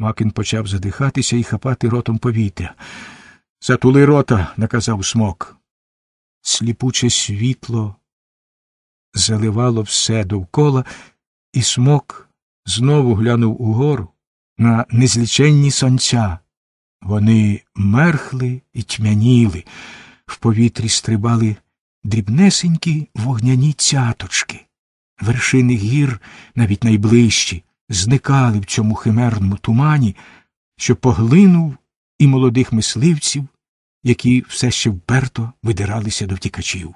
Макін почав задихатися і хапати ротом повітря. Затули рота, наказав смок. Сліпуче світло заливало все довкола, і смок знову глянув угору на незліченні сонця. Вони мерхли і тьмяніли, в повітрі стрибали дрібнесенькі вогняні цяточки, вершини гір навіть найближчі зникали в цьому химерному тумані, що поглинув і молодих мисливців, які все ще вперто видиралися до втікачів.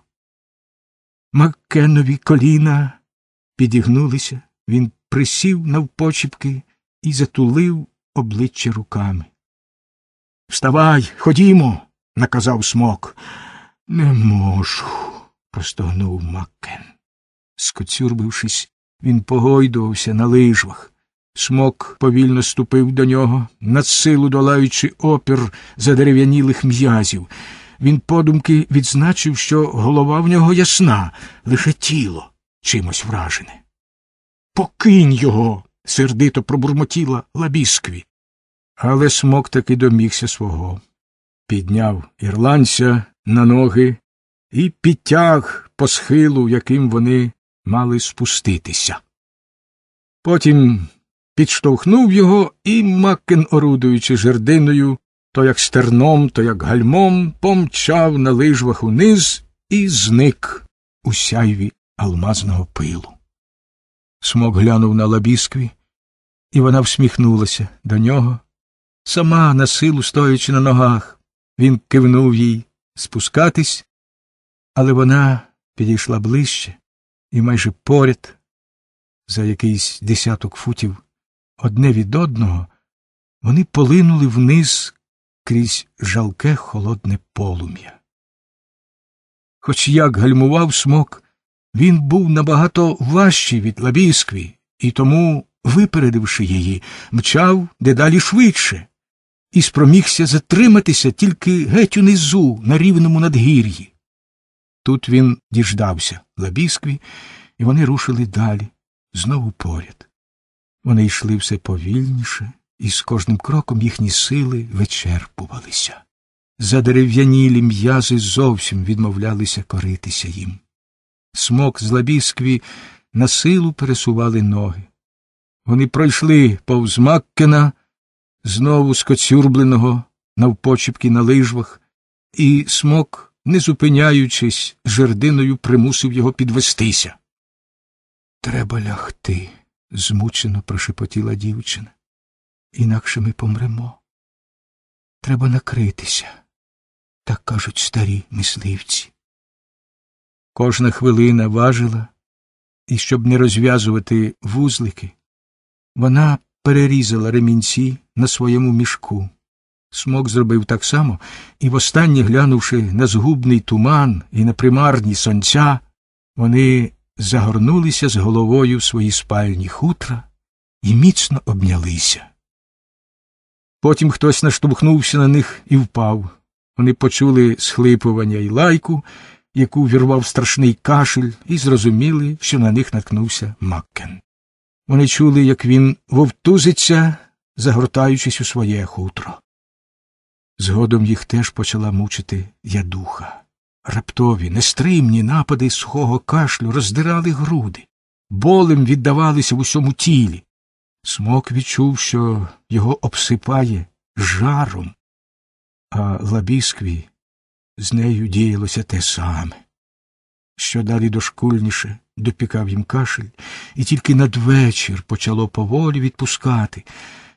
Маккенові коліна підігнулися, він присів навпочіпки і затулив обличчя руками. Вставай, ходімо, наказав смок. Не можу, простогнув Маккен. Скоцюрбившись, він погойдувався на лижвах. Смок повільно ступив до нього, надсилу долаючи опір задерев'янілих м'язів. Він подумки відзначив, що голова в нього ясна, лише тіло чимось вражене. Покинь його. сердито пробурмотіла лабіскві. Але смок таки домігся свого. Підняв ірландця на ноги і підтяг по схилу, яким вони мали спуститися. Потім підштовхнув його і, Маккен, орудуючи жердиною, то як стерном, то як гальмом, помчав на лижвах униз і зник у сяйві алмазного пилу. Смок глянув на лабіскві, і вона всміхнулася до нього. Сама на силу стоячи на ногах, він кивнув їй спускатись, але вона підійшла ближче і майже поряд, за якийсь десяток футів, одне від одного, вони полинули вниз крізь жалке холодне полум'я. Хоч як гальмував смок, він був набагато важчий від лабіскві, і тому, випередивши її, мчав дедалі швидше і спромігся затриматися тільки геть унизу на рівному надгір'ї. Тут він діждався Лабіскві, і вони рушили далі, знову поряд. Вони йшли все повільніше, і з кожним кроком їхні сили вичерпувалися. Задерев'янілі м'язи зовсім відмовлялися коритися їм. Смок з Лабіскві на силу пересували ноги. Вони пройшли повз Маккена, знову скоцюрбленого навпочіпки на лижвах, і смок не зупиняючись, жердиною примусив його підвестися. Треба лягти, змучено прошепотіла дівчина. Інакше ми помремо. Треба накритися, так кажуть старі мисливці. Кожна хвилина важила, і, щоб не розв'язувати вузлики, вона перерізала ремінці на своєму мішку. Смок зробив так само і, востаннє глянувши на згубний туман і на примарні сонця, вони загорнулися з головою в свої спальні хутра і міцно обнялися. Потім хтось наштовхнувся на них і впав. Вони почули схлипування і лайку, яку вірвав страшний кашель, і зрозуміли, що на них наткнувся Маккен. Вони чули, як він вовтузиться, загортаючись у своє хутро. Згодом їх теж почала мучити ядуха. Раптові, нестримні напади сухого кашлю роздирали груди, болем віддавалися в усьому тілі. Смок відчув, що його обсипає жаром, а лабіскві з нею діялося те саме. Що далі дошкульніше допікав їм кашель, і тільки надвечір почало поволі відпускати.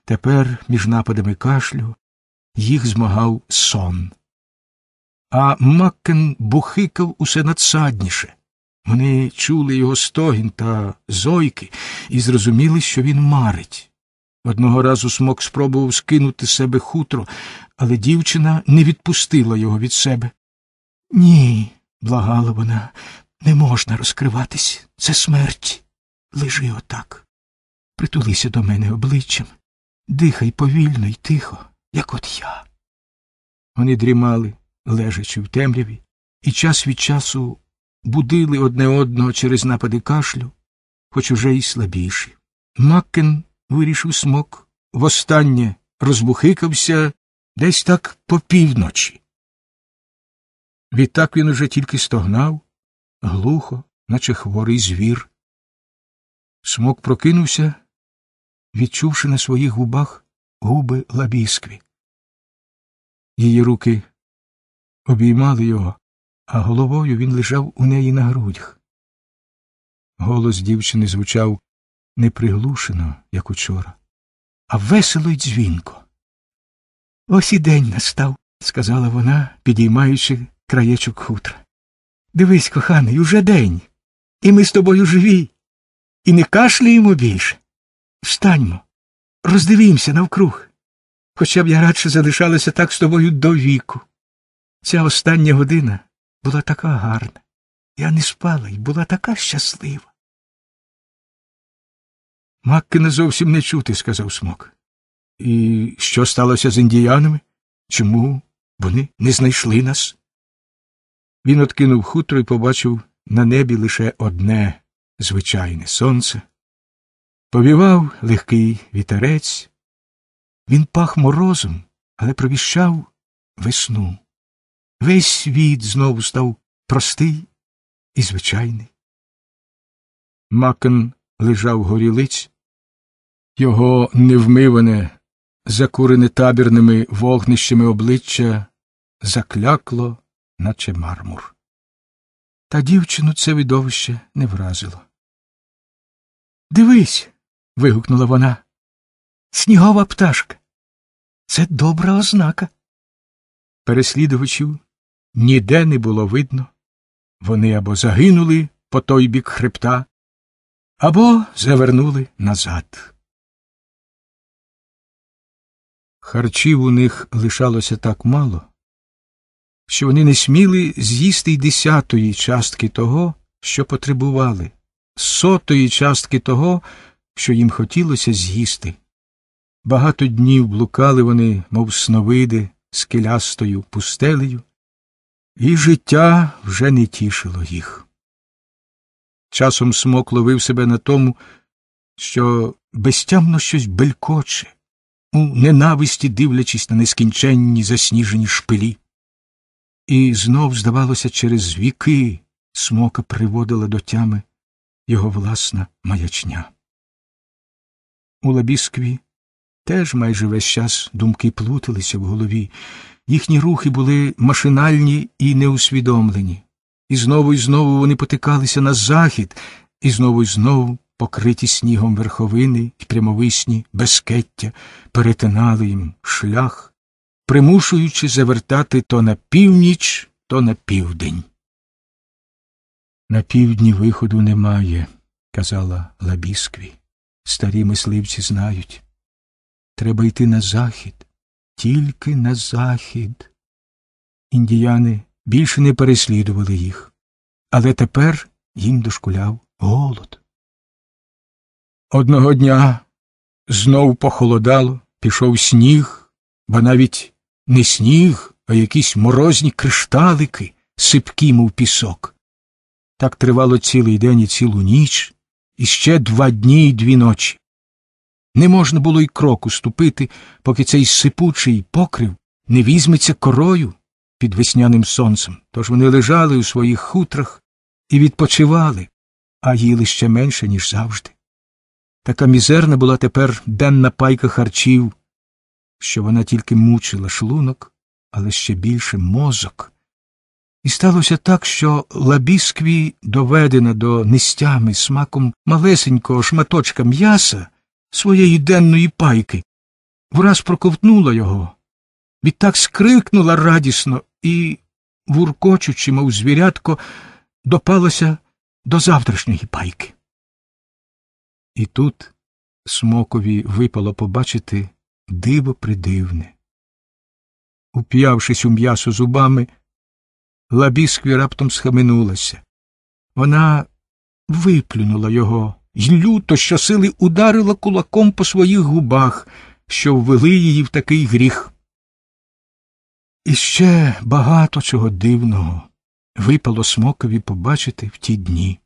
Тепер між нападами кашлю їх змагав сон. А Маккен бухикав усе надсадніше. Вони чули його стогін та зойки і зрозуміли, що він марить. Одного разу смок спробував скинути себе хутро, але дівчина не відпустила його від себе. Ні, благала вона, не можна розкриватись. Це смерть. Лежи отак. Притулися до мене обличчям, дихай повільно й тихо як от я. Вони дрімали, лежачи в темряві, і час від часу будили одне одного через напади кашлю, хоч уже й слабіші. Маккен вирішив смок, востаннє розбухикався десь так по півночі. Відтак він уже тільки стогнав, глухо, наче хворий звір. Смок прокинувся, відчувши на своїх губах губи лабіскві. Її руки обіймали його, а головою він лежав у неї на грудях. Голос дівчини звучав не приглушено, як учора, а весело й дзвінко. Ось і день настав, сказала вона, підіймаючи краєчок хутра. Дивись, коханий, уже день. І ми з тобою живі, і не кашляємо більше. Встаньмо роздивімося навкруг. Хоча б я радше залишалася так з тобою до віку. Ця остання година була така гарна. Я не спала і була така щаслива. Маккина зовсім не чути, сказав смок. І що сталося з індіянами? Чому вони не знайшли нас? Він откинув хутро і побачив на небі лише одне звичайне сонце. Повівав легкий вітерець, він пах морозом, але провіщав весну. Весь світ знову став простий і звичайний. Макен лежав горілиць, його невмиване, закурене табірними вогнищами обличчя заклякло, наче мармур. Та дівчину це видовище не вразило. Дивись вигукнула вона. Снігова пташка. Це добра ознака. Переслідувачів ніде не було видно. Вони або загинули по той бік хребта, або завернули назад. Харчів у них лишалося так мало, що вони не сміли з'їсти й десятої частки того, що потребували, сотої частки того, що їм хотілося з'їсти. Багато днів блукали вони, мов сновиди, з килястою пустелею, і життя вже не тішило їх. Часом смок ловив себе на тому, що безтямно щось белькоче, у ненависті дивлячись на нескінченні засніжені шпилі. І знов, здавалося, через віки смока приводила до тями його власна маячня у лабіскві. Теж майже весь час думки плуталися в голові, їхні рухи були машинальні і неусвідомлені, і знову і знову вони потикалися на захід, і знову і знову, покриті снігом верховини і прямовисні безкеття, перетинали їм шлях, примушуючи завертати то на північ, то на південь. На півдні виходу немає, казала Лабіскві. Старі мисливці знають. Треба йти на захід, тільки на захід. Індіяни більше не переслідували їх, але тепер їм дошкуляв голод. Одного дня знов похолодало, пішов сніг, бо навіть не сніг, а якісь морозні кришталики, сипкі, мов пісок. Так тривало цілий день і цілу ніч і ще два дні і дві ночі. Не можна було й кроку ступити, поки цей сипучий покрив не візьметься корою під весняним сонцем, тож вони лежали у своїх хутрах і відпочивали, а їли ще менше, ніж завжди. Така мізерна була тепер денна пайка харчів, що вона тільки мучила шлунок, але ще більше мозок. І сталося так, що лабіскві, доведена до нестями смаком малесенького шматочка м'яса своєї денної пайки, враз проковтнула його, відтак скрикнула радісно і, вуркочучи, мов звірятко, допалася до завтрашньої пайки. І тут смокові випало побачити диво придивне. Уп'явшись у м'ясо зубами, Лабіскві раптом схаменулася. Вона виплюнула його й люто, щосили ударила кулаком по своїх губах, що ввели її в такий гріх. І ще багато чого дивного випало смокові побачити в ті дні.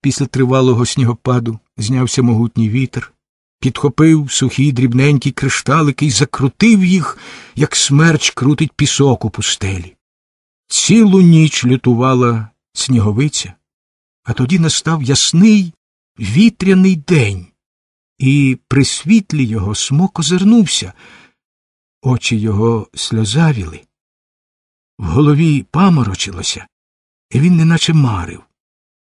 Після тривалого снігопаду знявся могутній вітер, підхопив сухі дрібненькі кришталики і закрутив їх, як смерч крутить пісок у пустелі. Цілу ніч лютувала сніговиця, а тоді настав ясний вітряний день, і при світлі його смок озирнувся, очі його сльозавіли, в голові паморочилося, і він неначе марив.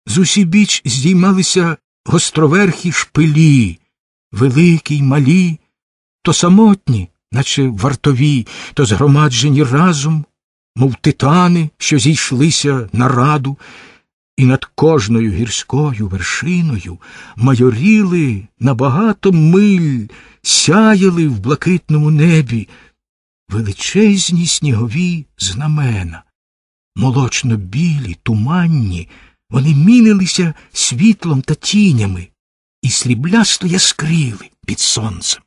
З усібіч здіймалися гостроверхі шпилі, великі й малі, то самотні, наче вартові, то згромаджені разом мов титани, що зійшлися на раду, і над кожною гірською вершиною майоріли на багато миль, сяяли в блакитному небі величезні снігові знамена. Молочно білі, туманні, вони мінилися світлом та тінями і сріблясто яскріли під сонцем.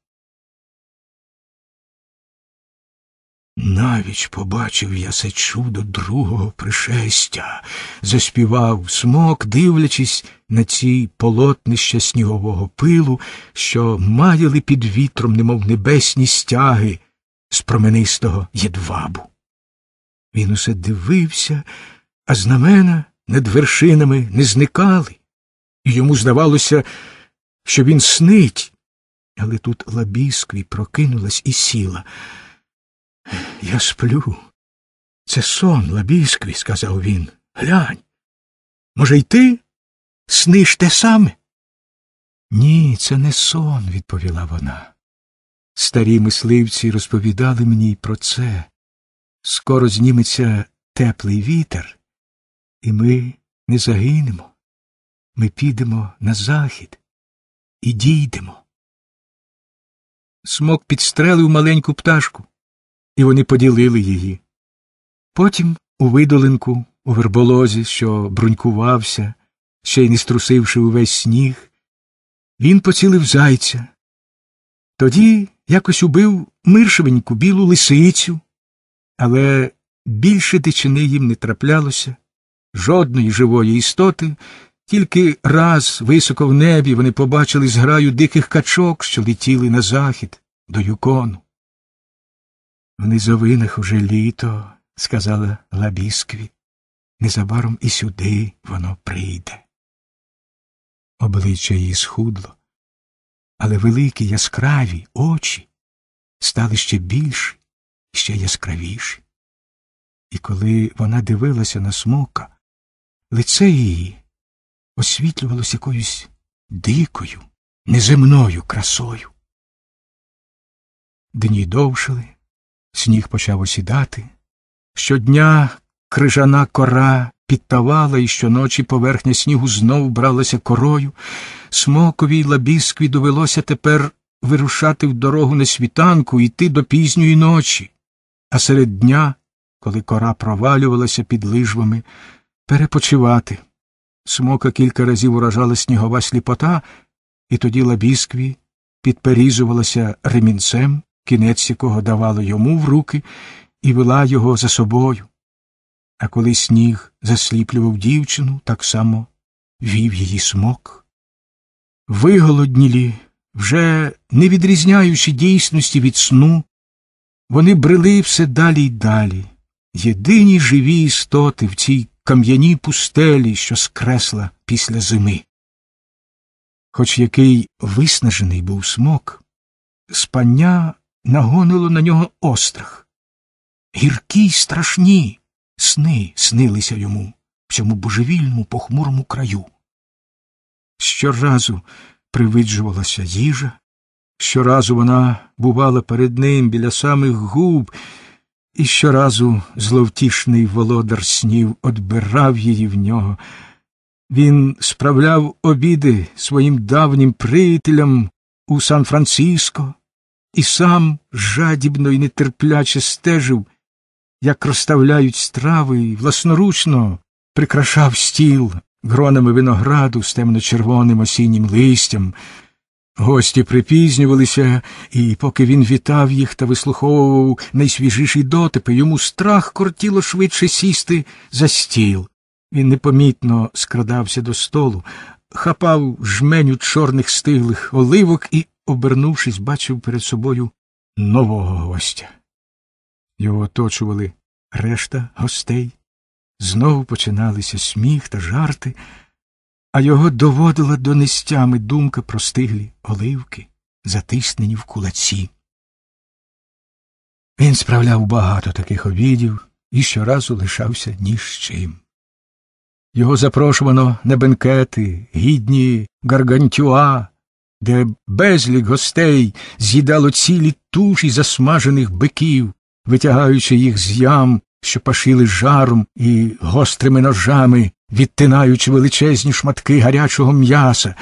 Навіч побачив я це чудо другого пришестя, заспівав смок, дивлячись на ці полотнища снігового пилу, що маяли під вітром, немов небесні стяги з променистого єдвабу. Він усе дивився, а знамена над вершинами не зникали, і йому здавалося, що він снить. Але тут лабіскві прокинулась і сіла. Я сплю. Це сон, лабіскві, сказав він. Глянь. Може, й ти? Сниш те саме? Ні, це не сон, відповіла вона. Старі мисливці розповідали мені й про це. Скоро зніметься теплий вітер, і ми не загинемо. Ми підемо на захід і дійдемо. Смок підстрелив маленьку пташку і вони поділили її. Потім у видолинку, у верболозі, що брунькувався, ще й не струсивши увесь сніг, він поцілив зайця. Тоді якось убив миршевеньку білу лисицю, але більше дичини їм не траплялося, жодної живої істоти, тільки раз високо в небі вони побачили зграю диких качок, що летіли на захід до юкону. В низовинах уже літо, сказала Лабіскві, незабаром і сюди воно прийде. Обличчя її схудло, але великі яскраві очі стали ще більші ще яскравіші. І коли вона дивилася на смока, лице її освітлювалося якоюсь дикою, неземною красою. Дні довшили. Сніг почав осідати. Щодня крижана кора підтавала, і щоночі поверхня снігу знов бралася корою. Смокові й лабіскві довелося тепер вирушати в дорогу на світанку йти до пізньої ночі. А серед дня, коли кора провалювалася під лижвами, перепочивати. Смока кілька разів уражала снігова сліпота, і тоді лабіскві підперізувалася ремінцем, кінець якого давало йому в руки і вела його за собою. А коли сніг засліплював дівчину, так само вів її смок. Виголоднілі, вже не відрізняючи дійсності від сну, вони брели все далі й далі, єдині живі істоти в цій кам'яній пустелі, що скресла після зими. Хоч який виснажений був смок, спання нагонило на нього острах. Гіркі й страшні сни снилися йому в цьому божевільному похмурому краю. Щоразу привиджувалася їжа, щоразу вона бувала перед ним біля самих губ, і щоразу зловтішний володар снів одбирав її в нього. Він справляв обіди своїм давнім приятелям у Сан Франциско, і сам жадібно і нетерпляче стежив, як розставляють страви і власноручно прикрашав стіл гронами винограду з темно-червоним осіннім листям. Гості припізнювалися, і поки він вітав їх та вислуховував найсвіжіші дотипи, йому страх кортіло швидше сісти за стіл. Він непомітно скрадався до столу, хапав жменю чорних стиглих оливок і обернувшись, бачив перед собою нового гостя. Його оточували решта гостей, знову починалися сміх та жарти, а його доводила до нестями думка про стиглі оливки, затиснені в кулаці. Він справляв багато таких обідів і щоразу лишався ні з чим. Його запрошувано на бенкети, гідні гаргантюа, де безлік гостей з'їдало цілі туші засмажених биків, витягаючи їх з ям, що пашили жаром і гострими ножами, відтинаючи величезні шматки гарячого м'яса.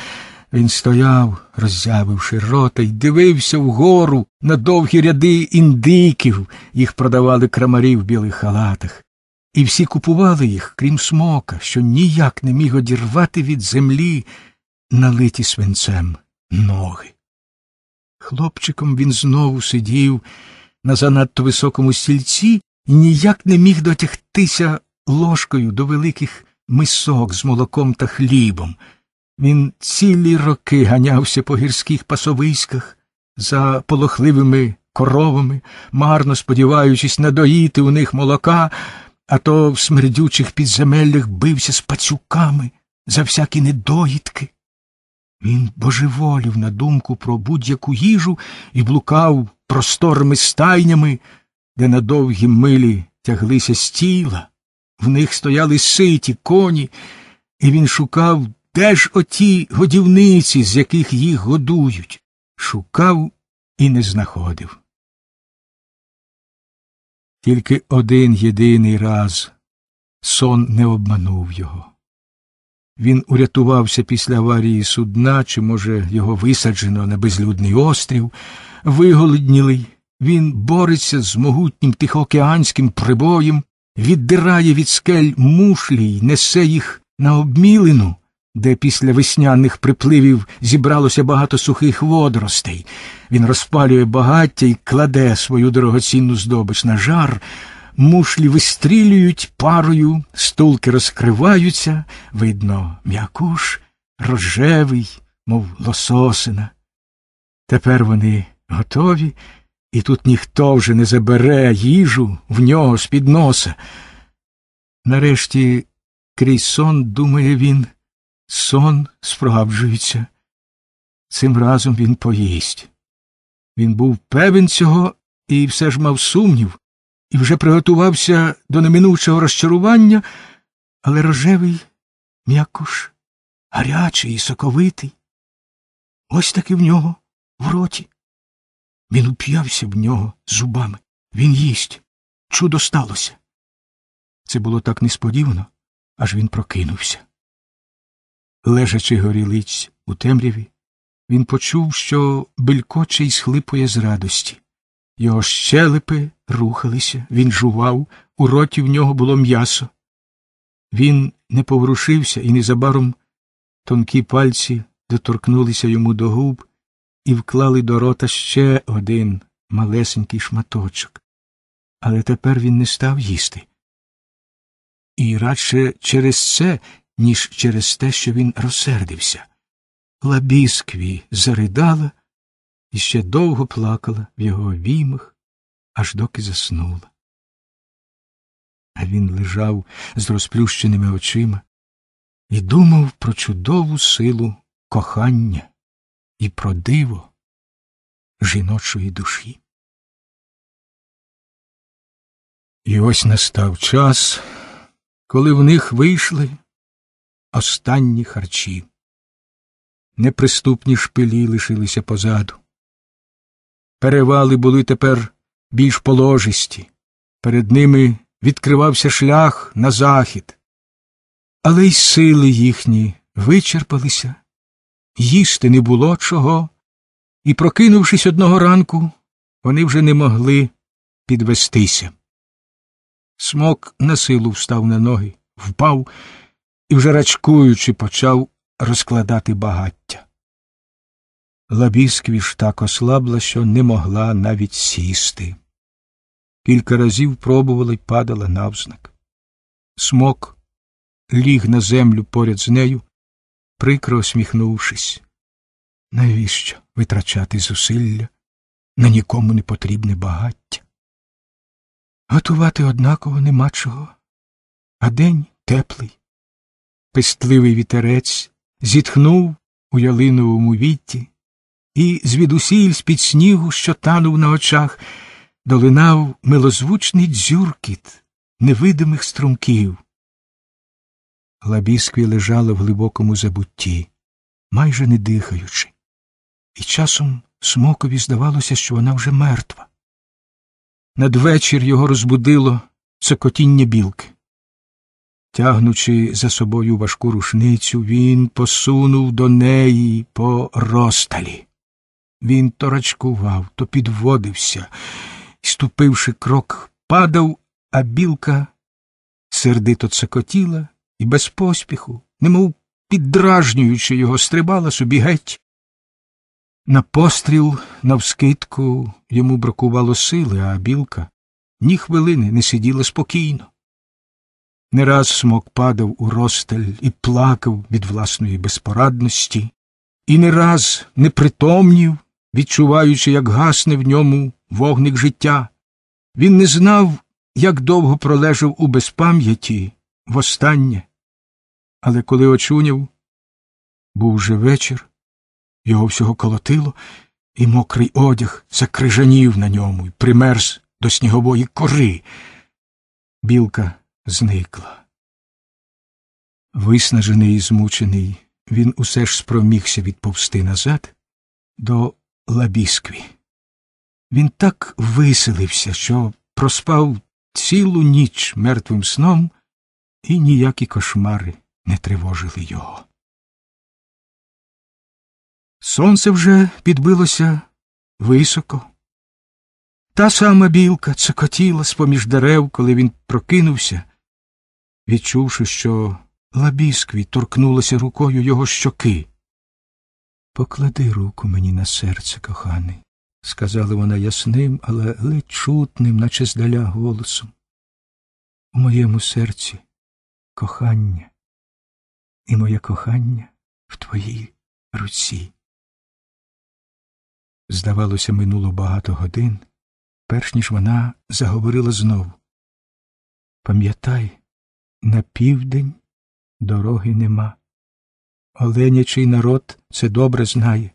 Він стояв, роззявивши рота, і дивився вгору на довгі ряди індиків, їх продавали крамарі в білих халатах. І всі купували їх, крім смока, що ніяк не міг одірвати від землі, налиті свинцем ноги. Хлопчиком він знову сидів на занадто високому стільці і ніяк не міг дотягтися ложкою до великих мисок з молоком та хлібом. Він цілі роки ганявся по гірських пасовиськах за полохливими коровами, марно сподіваючись надоїти у них молока, а то в смердючих підземеллях бився з пацюками за всякі недоїдки. Він божеволів на думку про будь-яку їжу і блукав просторими стайнями, де на довгі милі тяглися стіла, в них стояли ситі коні, і він шукав, де ж оті годівниці, з яких їх годують, шукав і не знаходив. Тільки один єдиний раз сон не обманув його. Він урятувався після аварії судна, чи, може, його висаджено на безлюдний острів, виголоднілий. Він бореться з могутнім тихоокеанським прибоєм, віддирає від скель мушлі й несе їх на обмілину, де після весняних припливів зібралося багато сухих водоростей. Він розпалює багаття і кладе свою дорогоцінну здобич на жар мушлі вистрілюють парою, стулки розкриваються, видно, м'якуш рожевий, мов лососина. Тепер вони готові, і тут ніхто вже не забере їжу в нього з під носа. Нарешті крізь сон, думає він, сон справджується. Цим разом він поїсть. Він був певен цього і все ж мав сумнів, і вже приготувався до неминучого розчарування, але рожевий м'якуш, гарячий і соковитий. Ось таки в нього в роті. Він уп'явся в нього зубами. Він їсть. Чудо сталося. Це було так несподівано, аж він прокинувся. Лежачи горілиць у темряві, він почув, що белькоче й схлипує з радості. Його щелепи рухалися, він жував, у роті в нього було м'ясо. Він не поворушився, і незабаром тонкі пальці доторкнулися йому до губ і вклали до рота ще один малесенький шматочок. Але тепер він не став їсти. І радше через це, ніж через те, що він розсердився. Лабіскві заридала і ще довго плакала в його обіймах, аж доки заснула. А він лежав з розплющеними очима і думав про чудову силу кохання і про диво жіночої душі. І ось настав час, коли в них вийшли останні харчі. Неприступні шпилі лишилися позаду. Перевали були тепер більш положисті, перед ними відкривався шлях на захід. Але й сили їхні вичерпалися, їсти не було чого, і, прокинувшись одного ранку, вони вже не могли підвестися. Смок на силу встав на ноги, впав і, вже рачкуючи, почав розкладати багаття. Лабісквіш так ослабла, що не могла навіть сісти. Кілька разів пробувала й падала навзнак. Смок ліг на землю поряд з нею, прикро усміхнувшись. Навіщо витрачати зусилля на нікому не потрібне багаття? Готувати однаково нема чого, а день теплий. Пестливий вітерець зітхнув у ялиновому віті і звідусіль з-під снігу, що танув на очах, долинав милозвучний дзюркіт невидимих струмків. Лабіскві лежала в глибокому забутті, майже не дихаючи, і часом смокові здавалося, що вона вже мертва. Надвечір його розбудило цокотіння білки. Тягнучи за собою важку рушницю, він посунув до неї по розталі. Він то рачкував, то підводився, і, ступивши крок, падав, а білка сердито цокотіла і без поспіху, немов піддражнюючи його, стрибала собі геть. На постріл, навскидку, йому бракувало сили, а білка ні хвилини не сиділа спокійно. Не раз смок падав у розтель і плакав від власної безпорадності, і не раз не притомнів відчуваючи, як гасне в ньому вогник життя. Він не знав, як довго пролежав у безпам'яті востаннє. Але коли очуняв, був вже вечір, його всього колотило, і мокрий одяг закрижанів на ньому і примерз до снігової кори. Білка зникла. Виснажений і змучений, він усе ж спромігся відповсти назад до Лабіскві. Він так виселився, що проспав цілу ніч мертвим сном, і ніякі кошмари не тривожили його. Сонце вже підбилося високо. Та сама білка цокотіла з поміж дерев, коли він прокинувся, відчувши, що лабіскві торкнулася рукою його щоки. Поклади руку мені на серце, коханий, сказала вона ясним, але ледь чутним, наче здаля голосом. У моєму серці кохання, і моє кохання в твоїй руці. Здавалося, минуло багато годин, перш ніж вона заговорила знову. Пам'ятай, на південь дороги нема. Оленячий народ це добре знає.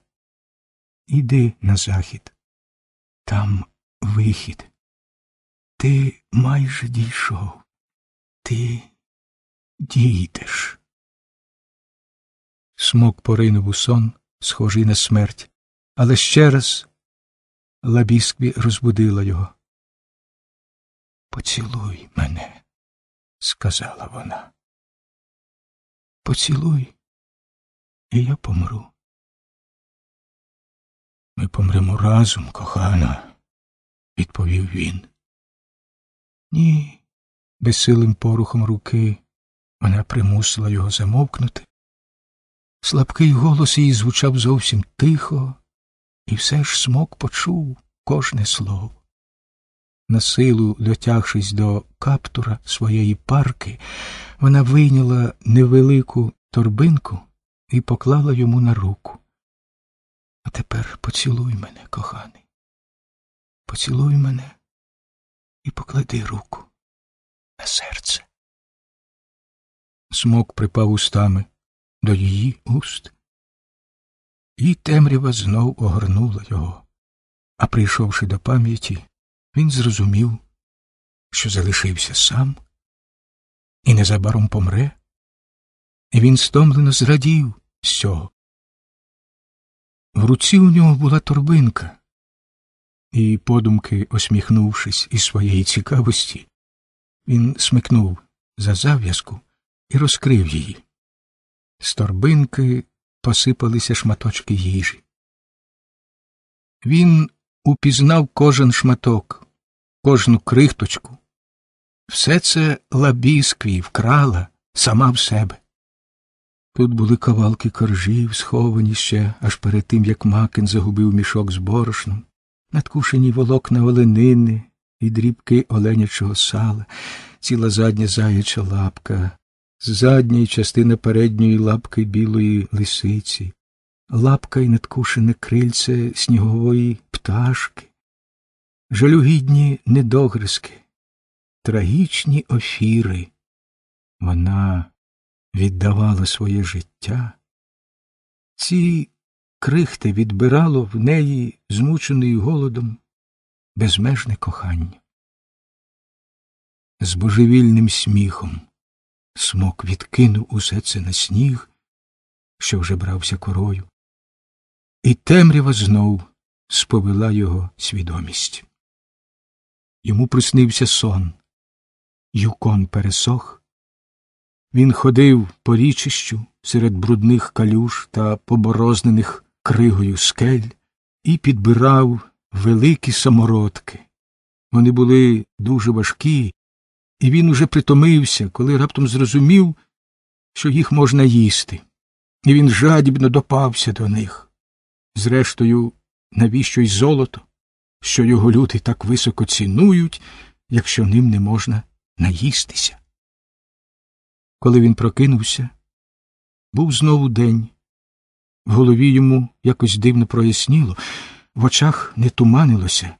Іди на захід. Там вихід. Ти майже дійшов. Ти дійдеш. Смок поринув у сон, схожий на смерть, але ще раз лабіскві розбудила його. Поцілуй мене, сказала вона. Поцілуй і я помру. Ми помремо разом, кохана, відповів він. Ні, безсилим порухом руки вона примусила його замовкнути. Слабкий голос її звучав зовсім тихо, і все ж смок почув кожне слово. На силу, дотягшись до каптура своєї парки, вона вийняла невелику торбинку і поклала йому на руку. А тепер поцілуй мене, коханий. Поцілуй мене і поклади руку на серце. Смок припав устами до її уст, і темрява знов огорнула його. А прийшовши до пам'яті, він зрозумів, що залишився сам і незабаром помре і він стомлено зрадів з цього. В руці у нього була торбинка, і, подумки, осміхнувшись із своєї цікавості, він смикнув за зав'язку і розкрив її. З торбинки посипалися шматочки їжі. Він упізнав кожен шматок, кожну крихточку. Все це лабіскві вкрала сама в себе. Тут були кавалки коржів, сховані ще аж перед тим, як Макін загубив мішок з борошном, надкушені волокна оленини і дрібки оленячого сала, ціла задня заяча лапка, задня і частина передньої лапки білої лисиці, лапка і надкушене крильце снігової пташки, жалюгідні недогризки, трагічні офіри. Вона віддавала своє життя, ці крихти відбирало в неї, змучений голодом, безмежне кохання. З божевільним сміхом смок відкинув усе це на сніг, що вже брався корою, і темрява знов сповела його свідомість. Йому приснився сон, юкон пересох. Він ходив по річищу серед брудних калюж та поборознених кригою скель і підбирав великі самородки. Вони були дуже важкі, і він уже притомився, коли раптом зрозумів, що їх можна їсти, і він жадібно допався до них. Зрештою, навіщо й золото, що його люди так високо цінують, якщо ним не можна наїстися. Коли він прокинувся, був знову день. В голові йому якось дивно проясніло, в очах не туманилося.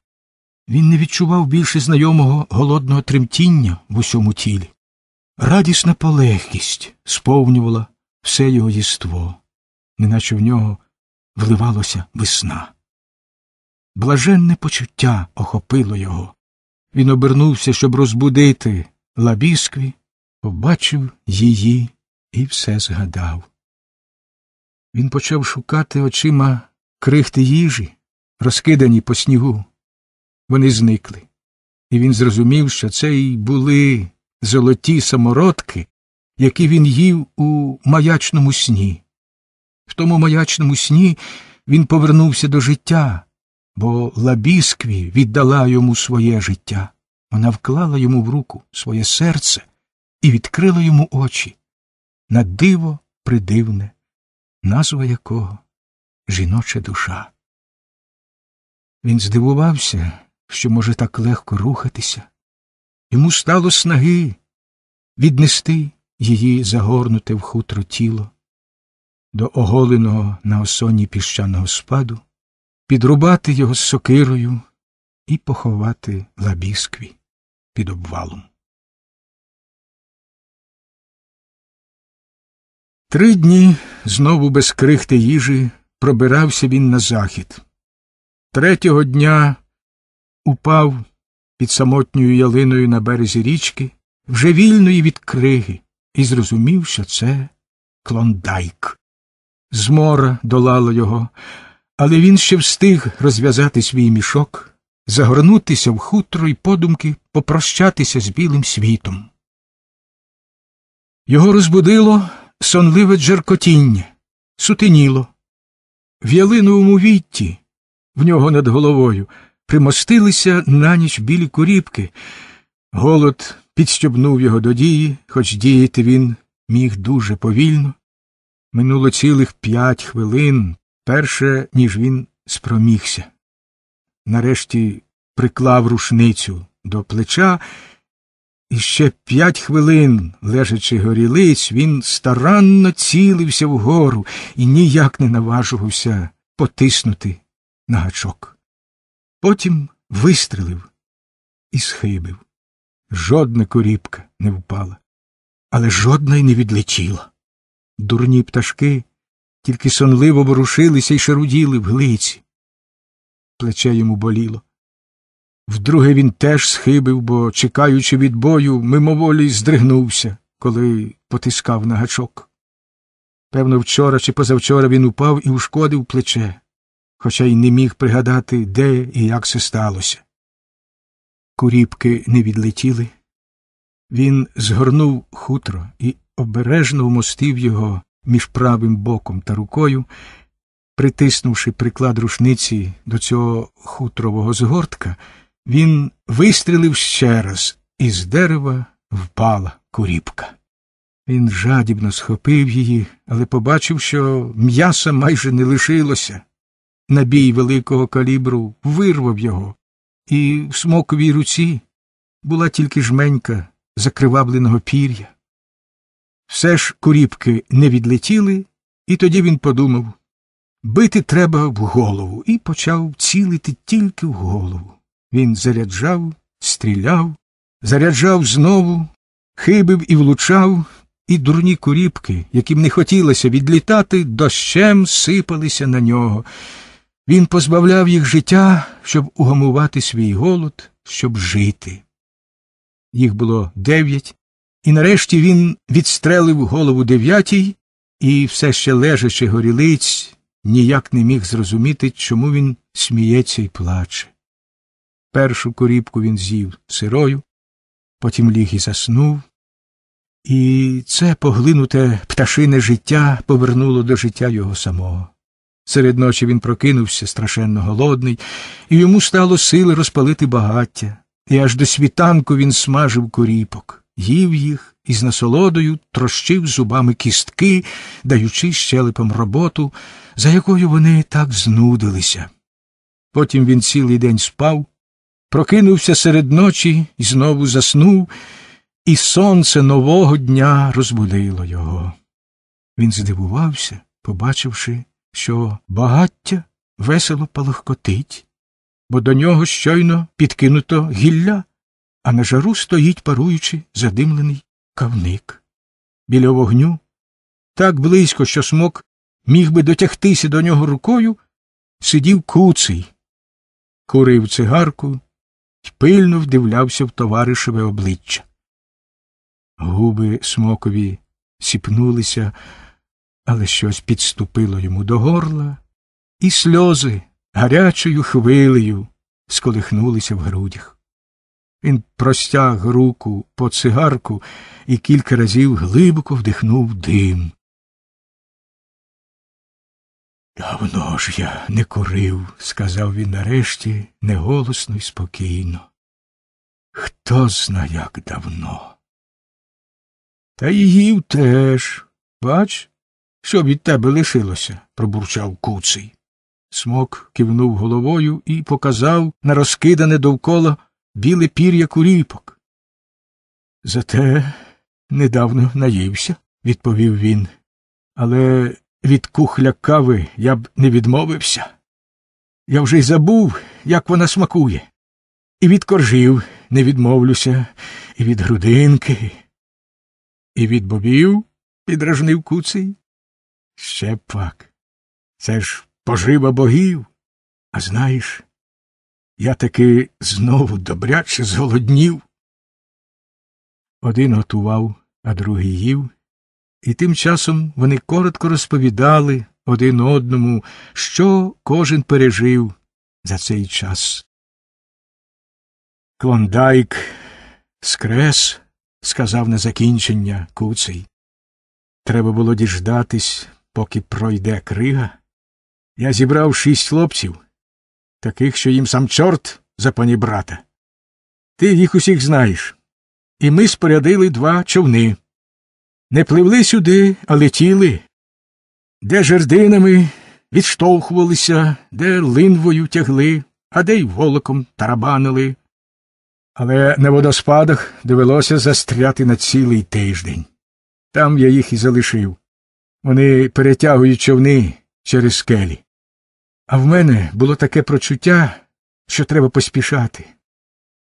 Він не відчував більше знайомого голодного тремтіння в усьому тілі. Радісна полегкість сповнювала все його єство, неначе в нього вливалася весна. Блаженне почуття охопило його. Він обернувся, щоб розбудити лабіскві, побачив її і все згадав. Він почав шукати очима крихти їжі, розкидані по снігу. Вони зникли, і він зрозумів, що це й були золоті самородки, які він їв у маячному сні. В тому маячному сні він повернувся до життя, бо Лабіскві віддала йому своє життя. Вона вклала йому в руку своє серце і відкрило йому очі на диво придивне, назва якого жіноча душа. Він здивувався, що може так легко рухатися. Йому стало снаги віднести її загорнуте в хутро тіло до оголеного на осоні піщаного спаду, підрубати його з сокирою і поховати лабіскві під обвалом. Три дні знову без крихти їжі пробирався він на захід. Третього дня упав під самотньою ялиною на березі річки, вже вільної від криги, і зрозумів, що це клондайк. Змора долала його, але він ще встиг розв'язати свій мішок, загорнутися в хутро і подумки, попрощатися з білим світом. Його розбудило сонливе джеркотіння, сутеніло. В ялиновому вітті, в нього над головою, примостилися на ніч білі куріпки. Голод підстюбнув його до дії, хоч діяти він міг дуже повільно. Минуло цілих п'ять хвилин, перше, ніж він спромігся. Нарешті приклав рушницю до плеча і ще п'ять хвилин, лежачи горілиць, він старанно цілився вгору і ніяк не наважувався потиснути на гачок. Потім вистрелив і схибив. Жодна коріпка не впала, але жодна й не відлетіла. Дурні пташки тільки сонливо ворушилися і шаруділи в глиці. Плече йому боліло. Вдруге він теж схибив, бо, чекаючи від бою, мимоволі здригнувся, коли потискав на гачок. Певно, вчора чи позавчора він упав і ушкодив плече, хоча й не міг пригадати, де і як це сталося. Куріпки не відлетіли. Він згорнув хутро і обережно вмостив його між правим боком та рукою, притиснувши приклад рушниці до цього хутрового згортка. Він вистрілив ще раз, і з дерева впала куріпка. Він жадібно схопив її, але побачив, що м'яса майже не лишилося. Набій великого калібру вирвав його, і в смоковій руці була тільки жменька закривабленого пір'я. Все ж куріпки не відлетіли, і тоді він подумав бити треба в голову і почав цілити тільки в голову. Він заряджав, стріляв, заряджав знову, хибив і влучав, і дурні куріпки, яким не хотілося відлітати, дощем сипалися на нього. Він позбавляв їх життя, щоб угамувати свій голод, щоб жити. Їх було дев'ять, і нарешті він відстрелив голову дев'ятій і, все ще лежачи горілиць, ніяк не міг зрозуміти, чому він сміється і плаче. Першу коріпку він з'їв сирою, потім ліг і заснув. І це поглинуте пташине життя повернуло до життя його самого. Серед ночі він прокинувся страшенно голодний, і йому стало сили розпалити багаття, і аж до світанку він смажив коріпок, їв їх і з насолодою трощив зубами кістки, даючи щелепам роботу, за якою вони так знудилися. Потім він цілий день спав, прокинувся серед ночі і знову заснув, і сонце нового дня розбудило його. Він здивувався, побачивши, що багаття весело палахкотить, бо до нього щойно підкинуто гілля, а на жару стоїть паруючи задимлений кавник. Біля вогню так близько, що смок міг би дотягтися до нього рукою, сидів куций, курив цигарку пильно вдивлявся в товаришеве обличчя. Губи смокові сіпнулися, але щось підступило йому до горла, і сльози гарячою хвилею сколихнулися в грудях. Він простяг руку по цигарку і кілька разів глибоко вдихнув дим. Давно ж я не курив, сказав він нарешті неголосно і спокійно. Хто зна, як давно. Та її теж. Бач, що від тебе лишилося, пробурчав куций. Смок кивнув головою і показав на розкидане довкола біле пір'я куріпок. Зате недавно наївся, відповів він. Але від кухля кави я б не відмовився. Я вже й забув, як вона смакує. І від коржів не відмовлюся, і від грудинки, і від бобів, підражнив куций. Ще пак. Це ж пожива богів. А знаєш, я таки знову добряче зголоднів. Один готував, а другий їв і тим часом вони коротко розповідали один одному, що кожен пережив за цей час. Клондайк скрес, сказав на закінчення куций. Треба було діждатись, поки пройде крига. Я зібрав шість хлопців, таких, що їм сам чорт за пані брата. Ти їх усіх знаєш. І ми спорядили два човни не пливли сюди, а летіли, де жердинами відштовхувалися, де линвою тягли, а де й волоком тарабанили. Але на водоспадах довелося застряти на цілий тиждень. Там я їх і залишив. Вони перетягують човни через скелі. А в мене було таке прочуття, що треба поспішати.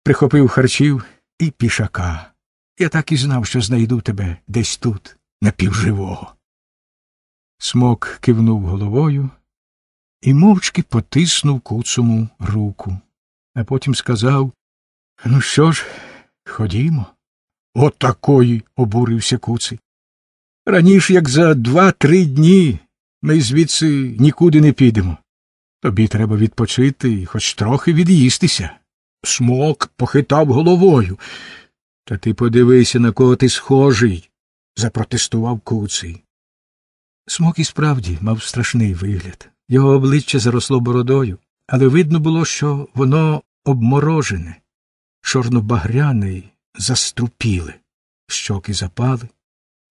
Прихопив харчів і пішака. Я так і знав, що знайду тебе десь тут, напівживого. Смок кивнув головою і мовчки потиснув куцому руку, а потім сказав Ну що ж, ходімо. От такої обурився куций. Раніше, як за два-три дні, ми звідси нікуди не підемо. Тобі треба відпочити і хоч трохи від'їстися. Смок похитав головою. Та ти подивися, на кого ти схожий, запротестував куций. Смок і справді мав страшний вигляд. Його обличчя заросло бородою, але видно було, що воно обморожене, чорнобагряне й заструпіле, щоки запали,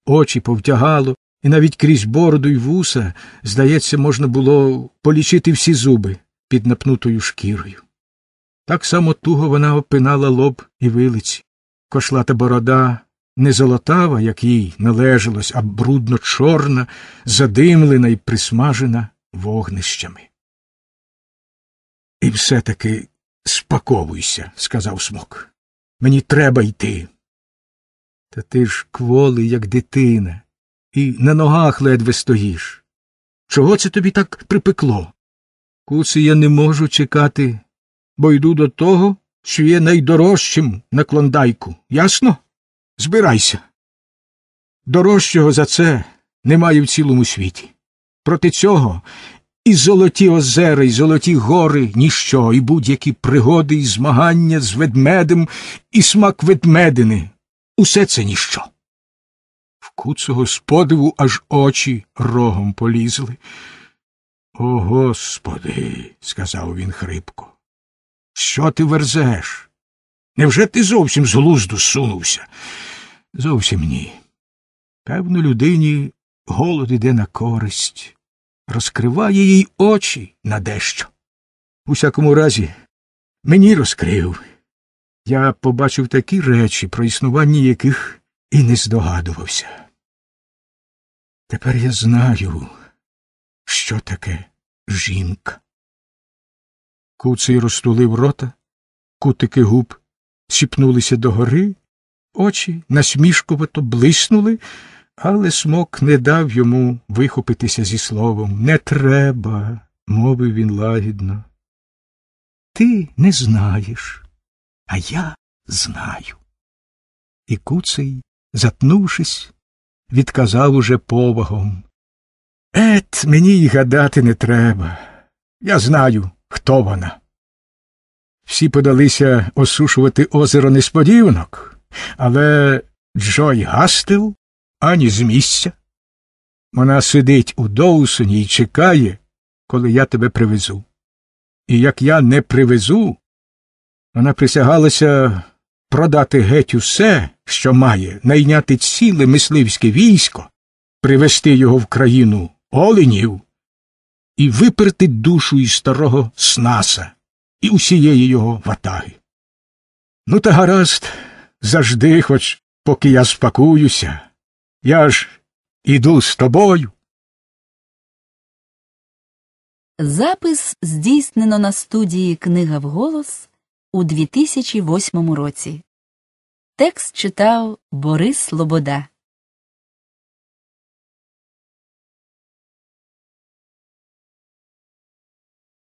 очі повтягало, і навіть крізь бороду й вуса, здається, можна було полічити всі зуби під напнутою шкірою. Так само туго вона опинала лоб і вилиці. Кошлата борода не золотава, як їй належалось, а брудно чорна, задимлена і присмажена вогнищами. І все таки спаковуйся, сказав смок. Мені треба йти. Та ти ж кволий, як дитина, і на ногах ледве стоїш. Чого це тобі так припекло? Куси я не можу чекати, бо йду до того, що є найдорожчим на клондайку. Ясно? Збирайся. Дорожчого за це немає в цілому світі. Проти цього і золоті озера, і золоті гори, ніщо, і будь-які пригоди, і змагання з ведмедем, і смак ведмедини. Усе це ніщо. В куцого сподиву аж очі рогом полізли. О, Господи, сказав він хрипко. Що ти верзеш? Невже ти зовсім з глузду сунувся? Зовсім ні. Певно, людині голод іде на користь, розкриває їй очі на дещо. У всякому разі, мені розкрив. Я побачив такі речі, про існування яких і не здогадувався. Тепер я знаю, що таке жінка. Куций розтулив рота, кутики губ сіпнулися догори, очі насмішкувато блиснули, але смок не дав йому вихопитися зі словом. Не треба, мовив він лагідно. Ти не знаєш, а я знаю. І куций, затнувшись, відказав уже повагом. Ет, мені й гадати не треба. Я знаю хто вона. Всі подалися осушувати озеро несподіванок, але Джой гастив ані з місця. Вона сидить у Доусоні і чекає, коли я тебе привезу. І як я не привезу, вона присягалася продати геть усе, що має, найняти ціле мисливське військо, привезти його в країну оленів і виперти душу із старого снаса і усієї його ватаги. Ну, та гаразд, завжди, хоч поки я спакуюся, я ж іду з тобою. Запис здійснено на студії Книга вголос у 2008 році. Текст читав Борис Лобода.